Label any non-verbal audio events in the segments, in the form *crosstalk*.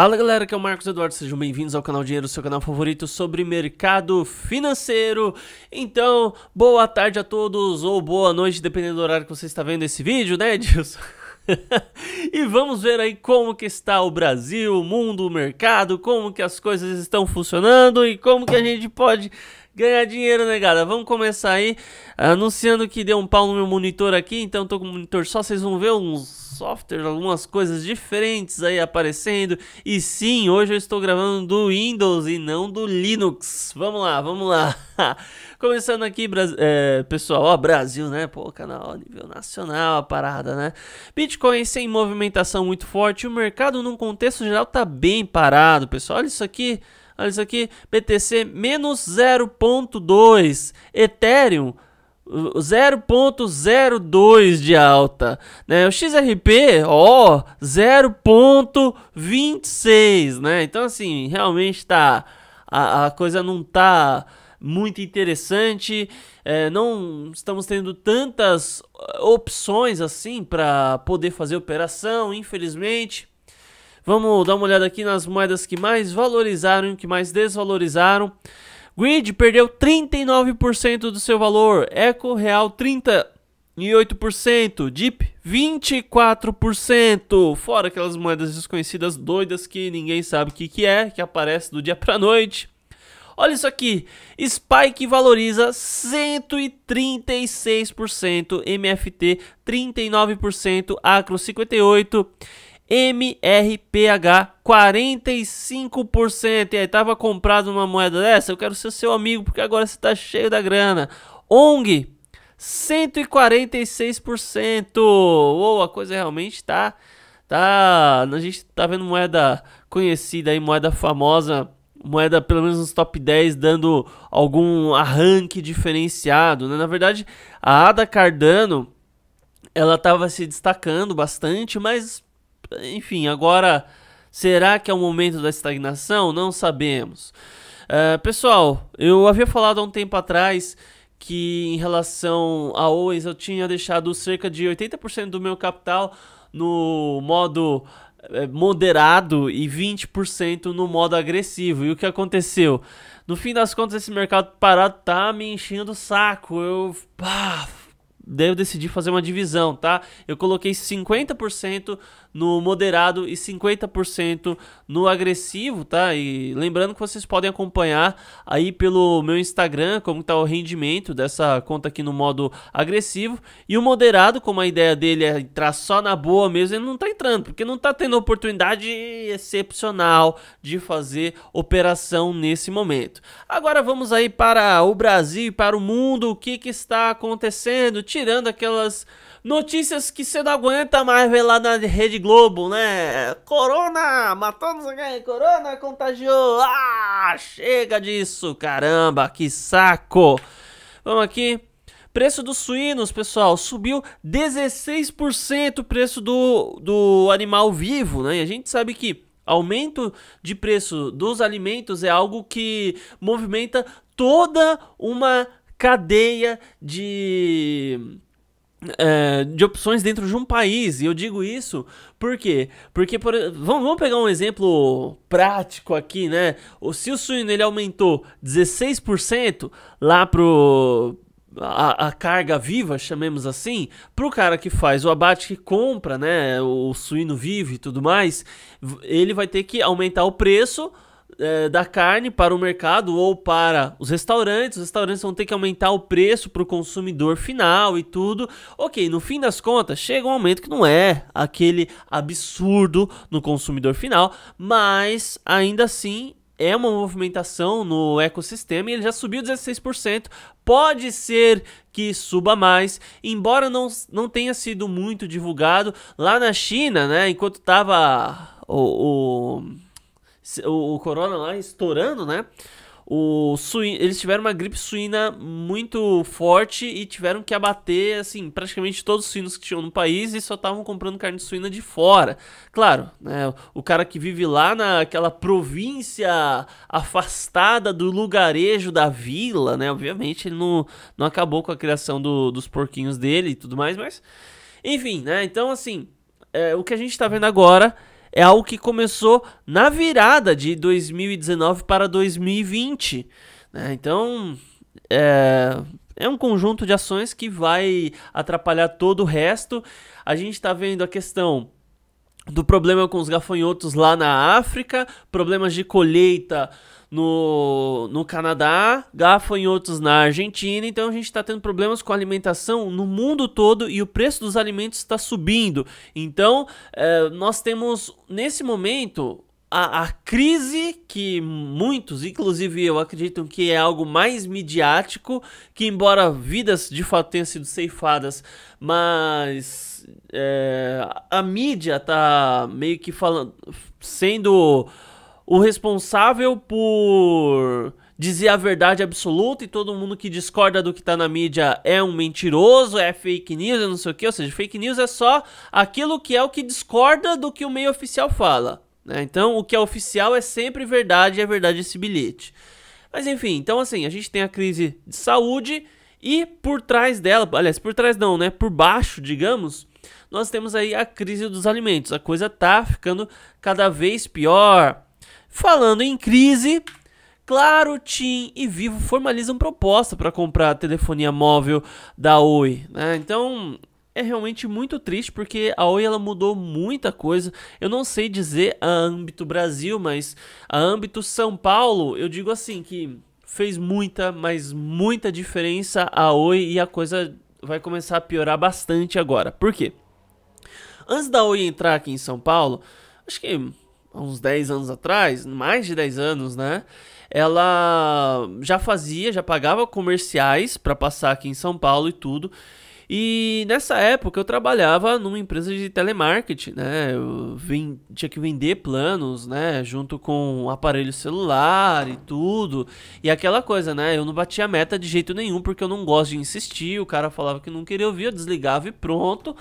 Fala galera, aqui é o Marcos Eduardo, sejam bem-vindos ao canal Dinheiro, seu canal favorito sobre mercado financeiro. Então, boa tarde a todos, ou boa noite, dependendo do horário que você está vendo esse vídeo, né, Edilson? *laughs* e vamos ver aí como que está o Brasil, o mundo, o mercado, como que as coisas estão funcionando e como que a gente pode ganhar dinheiro, negada. Né, Vamos começar aí anunciando que deu um pau no meu monitor aqui, então tô com o monitor só, vocês vão ver uns softwares, algumas coisas diferentes aí aparecendo. E sim, hoje eu estou gravando do Windows e não do Linux. Vamos lá, vamos lá. *laughs* Começando aqui, é, pessoal, ó, Brasil, né? Pô, canal nível nacional, a parada, né? Bitcoin sem movimentação muito forte, o mercado num contexto geral tá bem parado, pessoal. Olha isso aqui. Olha isso aqui, BTC menos 0.2, Ethereum 0.02 uh, de alta, né? O XRP, ó, 0.26, né? Então assim, realmente tá a, a coisa não tá muito interessante. É, não estamos tendo tantas uh, opções assim para poder fazer operação, infelizmente. Vamos dar uma olhada aqui nas moedas que mais valorizaram e que mais desvalorizaram. Grid perdeu 39% do seu valor, Eco Real 38%, Deep 24%, fora aquelas moedas desconhecidas doidas que ninguém sabe o que, que é, que aparece do dia para noite. Olha isso aqui, Spike valoriza 136%, MFT 39%, Acro 58%, MRPH 45%. E aí, tava comprado uma moeda dessa? Eu quero ser seu amigo porque agora você tá cheio da grana. ONG 146%. Ou a coisa realmente tá tá, a gente tá vendo moeda conhecida aí, moeda famosa, moeda pelo menos nos top 10 dando algum arranque diferenciado, né? Na verdade, a Ada Cardano ela estava se destacando bastante, mas enfim, agora será que é o momento da estagnação? Não sabemos. Uh, pessoal, eu havia falado há um tempo atrás que em relação a Owens eu tinha deixado cerca de 80% do meu capital no modo é, moderado e 20% no modo agressivo. E o que aconteceu? No fim das contas, esse mercado parado tá me enchendo o saco. Eu. Pá, daí eu decidi fazer uma divisão, tá? Eu coloquei 50% no moderado e 50% no agressivo, tá? E lembrando que vocês podem acompanhar aí pelo meu Instagram como está o rendimento dessa conta aqui no modo agressivo. E o moderado, como a ideia dele é entrar só na boa mesmo, ele não está entrando, porque não está tendo oportunidade excepcional de fazer operação nesse momento. Agora vamos aí para o Brasil e para o mundo, o que, que está acontecendo, tirando aquelas notícias que você não aguenta mais ver lá na Rede Globo Globo, né? Corona, matando ninguém, Corona contagiou. Ah, chega disso, caramba, que saco. Vamos aqui. Preço dos suínos, pessoal, subiu 16% o preço do, do animal vivo, né? E a gente sabe que aumento de preço dos alimentos é algo que movimenta toda uma cadeia de é, de opções dentro de um país. E eu digo isso por quê? Porque, vamos, vamos, pegar um exemplo prático aqui, né? O, se o suíno ele aumentou 16% lá pro. A, a, carga viva, chamemos assim, pro cara que faz o abate, que compra, né? O, o suíno vivo e tudo mais, ele vai ter que aumentar o preço é, da carne para o mercado ou para os restaurantes, os restaurantes vão ter que aumentar o preço para o consumidor final e tudo. Ok, no fim das contas, chega um aumento que não é aquele absurdo no consumidor final, mas ainda assim é uma movimentação no ecossistema e ele já subiu 16%. Pode ser que suba mais, embora não, não tenha sido muito divulgado lá na China, né? Enquanto estava o, o o, corona lá estourando, né? O suí... eles tiveram uma gripe suína muito forte e tiveram que abater, assim, praticamente todos os suínos que tinham no país e só estavam comprando carne de suína de fora. Claro, né, o cara que vive lá naquela província afastada do lugarejo da vila, né, obviamente ele não, não acabou com a criação do, dos porquinhos dele e tudo mais, mas... Enfim, né, então, assim, é, o que a gente está vendo agora é algo que começou na virada de 2019 para 2020. Né? Então, é, é um conjunto de ações que vai atrapalhar todo o resto. A gente está vendo a questão do problema com os gafanhotos lá na África, problemas de colheita no, no Canadá, gafanhotos na Argentina. Então a gente está tendo problemas com alimentação no mundo todo e o preço dos alimentos está subindo. Então eh, nós temos nesse momento a, a, crise que muitos, inclusive eu, acreditam que é algo mais midiático, que embora vidas de fato tenham sido ceifadas, mas é, a mídia tá meio que falando, sendo o responsável por dizer a verdade absoluta e todo mundo que discorda do que tá na mídia é um mentiroso, é fake news, é não sei o que, ou seja, fake news é só aquilo que é o que discorda do que o meio oficial fala. Né? Então, o que é oficial é sempre verdade é verdade esse bilhete. Mas enfim, então assim, a gente tem a crise de saúde e por trás dela, aliás, por trás não, né? Por baixo, digamos, nós temos aí a crise dos alimentos. A coisa tá ficando cada vez pior. Falando em crise, Claro, TIM e Vivo formalizam proposta para comprar a telefonia móvel da Oi. Né? Então, é realmente muito triste porque a Oi ela mudou muita coisa. Eu não sei dizer a âmbito Brasil, mas a âmbito São Paulo, eu digo assim que fez muita, mas muita diferença a Oi e a coisa vai começar a piorar bastante agora. Por quê? Antes da Oi entrar aqui em São Paulo, acho que uns 10 anos atrás, mais de 10 anos, né? Ela já fazia, já pagava comerciais para passar aqui em São Paulo e tudo. E nessa época eu trabalhava numa empresa de telemarketing, né? Eu vim, tinha que vender planos, né? Junto com aparelho celular e tudo. E aquela coisa, né? Eu não batia meta de jeito nenhum porque eu não gosto de insistir. O cara falava que não queria ouvir, eu desligava e pronto.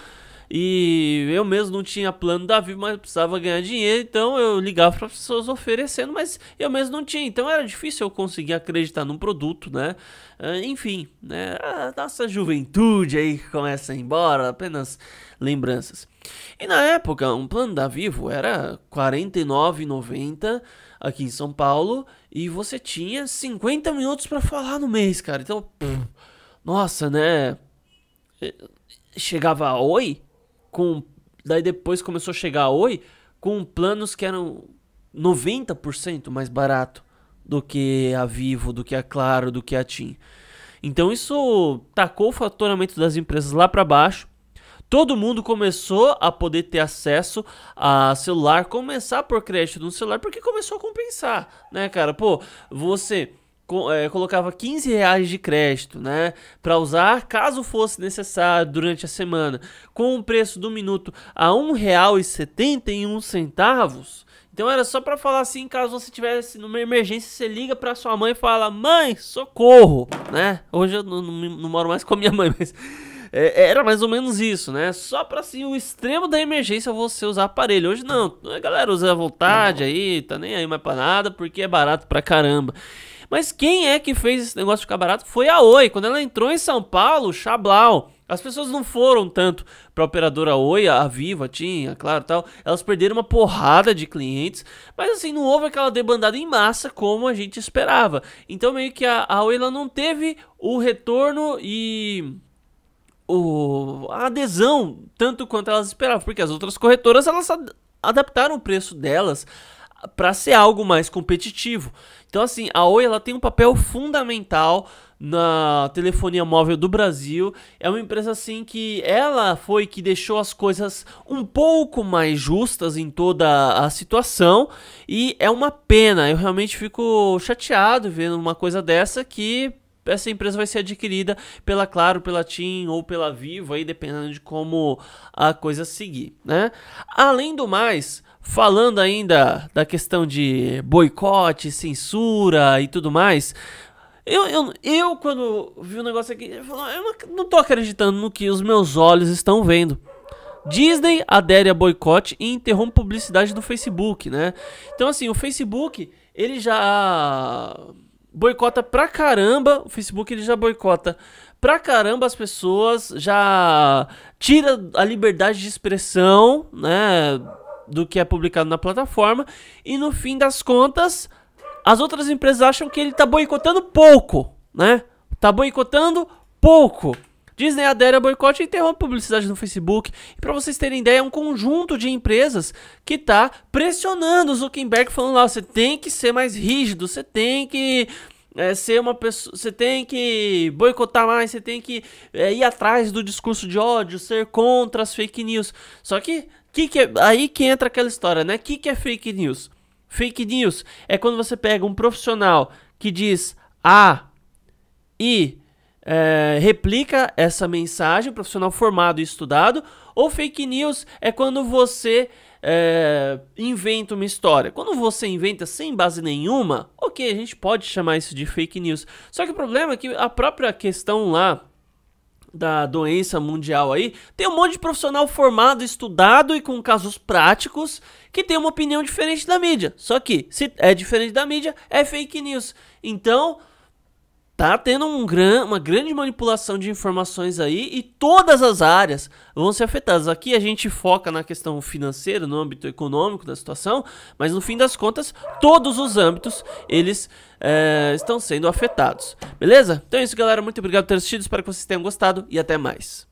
E eu mesmo não tinha plano da Vivo, mas precisava ganhar dinheiro, então eu ligava para pessoas oferecendo, mas eu mesmo não tinha. Então era difícil eu conseguir acreditar num produto, né? Ah, enfim, né? A nossa juventude aí começa a ir embora, apenas lembranças. E na época, um plano da Vivo era R$ 49,90 aqui em São Paulo e você tinha 50 minutos para falar no mês, cara. Então, pff, nossa, né? Eh, chegava a Oi, com daí depois começou a chegar a Oi com planos que eram 90% mais barato do que a Vivo, do que a Claro, do que a TIM. Então isso tacou o faturamento das empresas lá para baixo. Todo mundo começou a poder ter acesso a celular, começar por crédito no celular, porque começou a compensar, né, cara? Pô, você é, colocava 15 reais de crédito, né, para usar caso fosse necessário durante a semana, com o preço do minuto a R$ centavos. Então era só para falar assim, caso você tivesse numa emergência, você liga para sua mãe e fala: "Mãe, socorro", né? Hoje eu não, não, não moro mais com a minha mãe, mas é, era mais ou menos isso, né? Só pra assim, o extremo da emergência você usar aparelho. Hoje não, a galera usa à vontade aí, tá nem aí mais pra nada, porque é barato pra caramba. Mas quem é que fez esse negócio ficar barato foi a Oi. Quando ela entrou em São Paulo, Chablau. As pessoas não foram tanto para a operadora Oi, a Viva, a Tim, a Claro tal. Elas perderam uma porrada de clientes, mas assim, não houve aquela debandada em massa como a gente esperava. Então meio que a, a Oi ela não teve o retorno e o, a adesão tanto quanto elas esperavam, porque as outras corretoras elas ad adaptaram o preço delas para ser algo mais competitivo. Então assim, a Oi ela tem um papel fundamental na telefonia móvel do Brasil. É uma empresa assim que ela foi que deixou as coisas um pouco mais justas em toda a situação e é uma pena. Eu realmente fico chateado vendo uma coisa dessa que essa empresa vai ser adquirida pela Claro, pela TIM ou pela Vivo, aí dependendo de como a coisa seguir, né? Além do mais, falando ainda da questão de boicote, censura e tudo mais, eu, eu, eu, quando vi o negócio aqui, eu, falo, ah, eu não, não tô acreditando no que os meus olhos estão vendo. Disney adere a boicote e interrompe publicidade do Facebook, né? Então, assim, o Facebook, ele já boicota pra caramba. O Facebook ele já boicota pra caramba as pessoas, já tira a liberdade de expressão, né? Do que é publicado na plataforma. E no fim das contas, as outras empresas acham que ele tá boicotando pouco, né? Tá boicotando pouco. Disney adere a boicote e interrompe publicidade no Facebook. E para vocês terem ideia, é um conjunto de empresas que tá pressionando o Zuckerberg falando lá, você tem que ser mais rígido, você tem que é, ser uma pessoa, você tem que boicotar mais, você tem que é, ir atrás do discurso de ódio, ser contra as fake news. Só que, que, que é, aí que entra aquela história, né? O que, que é fake news? Fake news é quando você pega um profissional que diz A e é, replica essa mensagem, profissional formado e estudado, ou fake news é quando você é, inventa uma história. Quando você inventa sem base nenhuma, ok, a gente pode chamar isso de fake news. Só que o problema é que a própria questão lá da doença mundial aí, tem um monte de profissional formado, estudado e com casos práticos que tem uma opinião diferente da mídia. Só que se é diferente da mídia, é fake news. Então, tá tendo um gran, uma grande manipulação de informações aí e todas as áreas vão ser afetadas. Aqui a gente foca na questão financeira, no âmbito econômico da situação, mas no fim das contas, todos os âmbitos eles é, estão sendo afetados. Beleza? Então é isso, galera. Muito obrigado por ter assistido, espero que vocês tenham gostado e até mais.